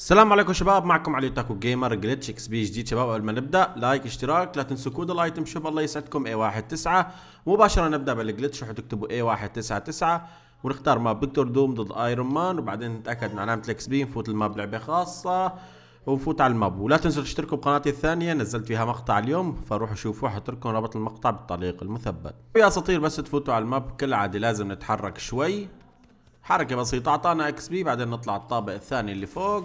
السلام عليكم شباب معكم علي تاكو جيمر جلتش اكس بي جديد شباب قبل ما نبدا لايك اشتراك لا تنسوا كود الايتم شوب الله يسعدكم اي 19 مباشره نبدا بالجلتش روحوا تكتبوا اي 199 ونختار ماب فيكتور دوم ضد ايرون مان وبعدين نتاكد من علامه الاكس بي نفوت الماب لعبه خاصه ونفوت على الماب ولا تنسوا تشتركوا بقناتي الثانيه نزلت فيها مقطع اليوم فروحوا شوفوا حط لكم رابط المقطع بالطريق المثبت يا اساطير بس تفوتوا على الماب كالعاده لازم نتحرك شوي حركه بسيطه اعطانا اكس بي بعدين نطلع الطابق الثاني اللي فوق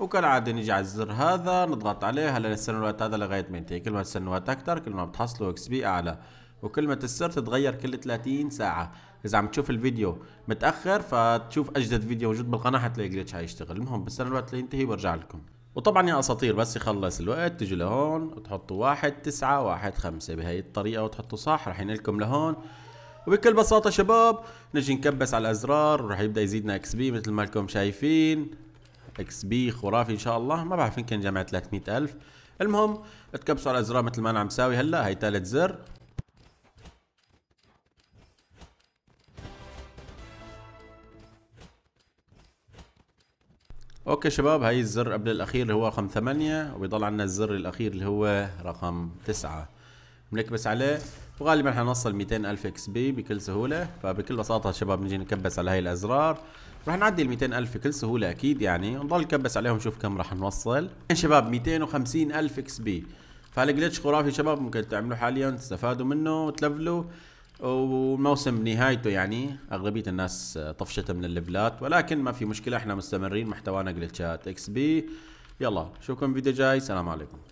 وكالعاده نيجي على الزر هذا نضغط عليه هلا نستنى الوقت هذا لغايه ما ينتهي كل ما تستنى وقت اكثر كل ما بتحصلوا اكس بي اعلى وكلمة السر تتغير كل 30 ساعة إذا عم تشوف الفيديو متأخر فتشوف أجدد فيديو موجود بالقناة حتلاقي جلتش حيشتغل المهم بستنى الوقت لينتهي وبرجع لكم وطبعا يا اساطير بس يخلص الوقت تجوا لهون وتحطوا واحد تسعة واحد خمسة بهي الطريقة وتحطوا صح رح ينقلكم لهون وبكل بساطة شباب نجي نكبس على الازرار ورح يبدا يزيدنا اكس بي مثل ما لكم شايفين اكس بي خرافي ان شاء الله ما بعرف يمكن جمع 300000 المهم تكبسوا على الازرار مثل ما انا عم ساوي هلا هي ثالث زر اوكي شباب هاي الزر قبل الاخير اللي هو رقم 8 وبيضل عندنا الزر الاخير اللي هو رقم 9 بنكبس عليه وغالبا حنوصل 200 الف اكس بي بكل سهوله فبكل بساطه شباب نجي نكبس على هاي الازرار راح نعدي ال 200 الف بكل سهوله اكيد يعني نضل نكبس عليهم نشوف كم راح نوصل شباب 250 الف اكس بي فالجلتش خرافي شباب ممكن تعملوه حاليا تستفادوا منه وتلفلوا وموسم نهايته يعني اغلبيه الناس طفشتها من الليفلات ولكن ما في مشكله احنا مستمرين محتوانا جلتشات اكس بي يلا شوفكم فيديو جاي سلام عليكم